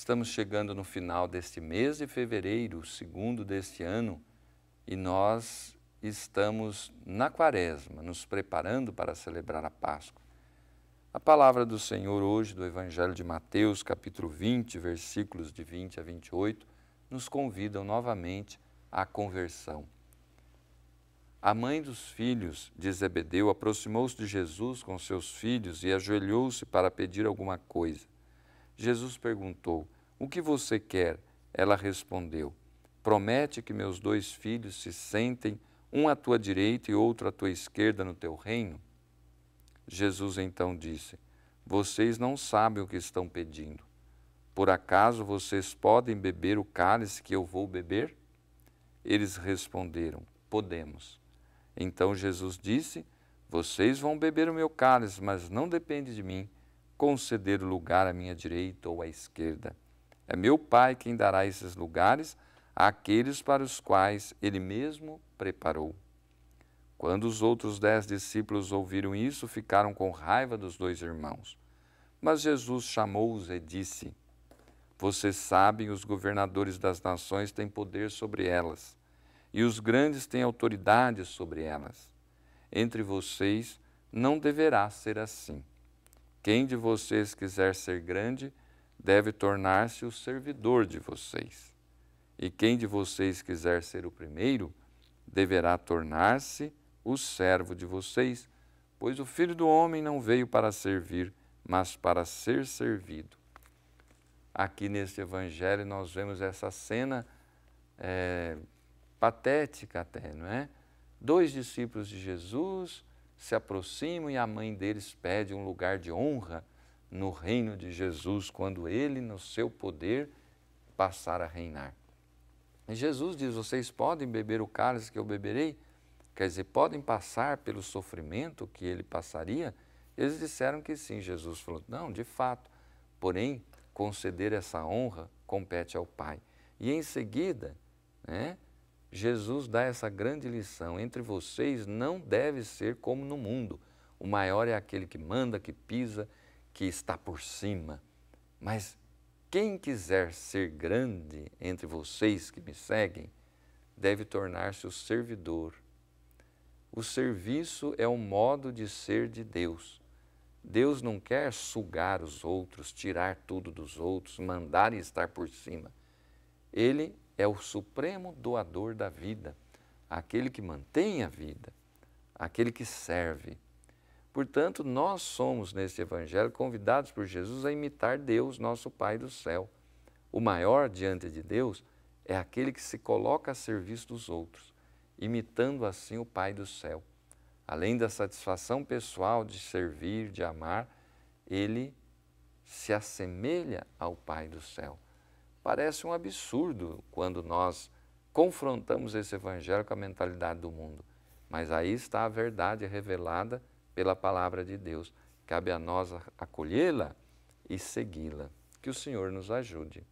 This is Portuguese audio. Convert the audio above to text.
Estamos chegando no final deste mês de fevereiro, segundo deste ano, e nós estamos na quaresma, nos preparando para celebrar a Páscoa. A palavra do Senhor hoje, do Evangelho de Mateus, capítulo 20, versículos de 20 a 28, nos convidam novamente à conversão. A mãe dos filhos de Zebedeu aproximou-se de Jesus com seus filhos e ajoelhou-se para pedir alguma coisa. Jesus perguntou: O que você quer? Ela respondeu: Promete que meus dois filhos se sentem, um à tua direita e outro à tua esquerda no teu reino? Jesus então disse: Vocês não sabem o que estão pedindo. Por acaso vocês podem beber o cálice que eu vou beber? Eles responderam: Podemos. Então Jesus disse: Vocês vão beber o meu cálice, mas não depende de mim conceder lugar à minha direita ou à esquerda. É meu Pai quem dará esses lugares àqueles para os quais ele mesmo preparou. Quando os outros dez discípulos ouviram isso, ficaram com raiva dos dois irmãos. Mas Jesus chamou-os e disse: Vocês sabem, os governadores das nações têm poder sobre elas, e os grandes têm autoridade sobre elas. Entre vocês não deverá ser assim quem de vocês quiser ser grande, deve tornar-se o servidor de vocês. E quem de vocês quiser ser o primeiro, deverá tornar-se o servo de vocês, pois o filho do homem não veio para servir, mas para ser servido. Aqui neste evangelho nós vemos essa cena é, patética até, não é? Dois discípulos de Jesus se aproximam e a mãe deles pede um lugar de honra no reino de Jesus, quando ele, no seu poder, passar a reinar. E Jesus diz: Vocês podem beber o cálice que eu beberei? Quer dizer, podem passar pelo sofrimento que ele passaria? Eles disseram que sim. Jesus falou: Não, de fato. Porém, conceder essa honra compete ao Pai. E em seguida, né, Jesus dá essa grande lição: entre vocês não deve ser como no mundo. O maior é aquele que manda, que pisa, que está por cima. Mas quem quiser ser grande entre vocês que me seguem, deve tornar-se o servidor. O serviço é o modo de ser de Deus. Deus não quer sugar os outros, tirar tudo dos outros, mandar e estar por cima. Ele é o supremo doador da vida, aquele que mantém a vida, aquele que serve. Portanto, nós somos, neste Evangelho, convidados por Jesus a imitar Deus, nosso Pai do céu. O maior diante de Deus é aquele que se coloca a serviço dos outros, imitando assim o Pai do céu. Além da satisfação pessoal de servir, de amar, ele se assemelha ao Pai do céu. Parece um absurdo quando nós confrontamos esse evangelho com a mentalidade do mundo. Mas aí está a verdade revelada pela palavra de Deus. Cabe a nós acolhê-la e segui-la. Que o Senhor nos ajude.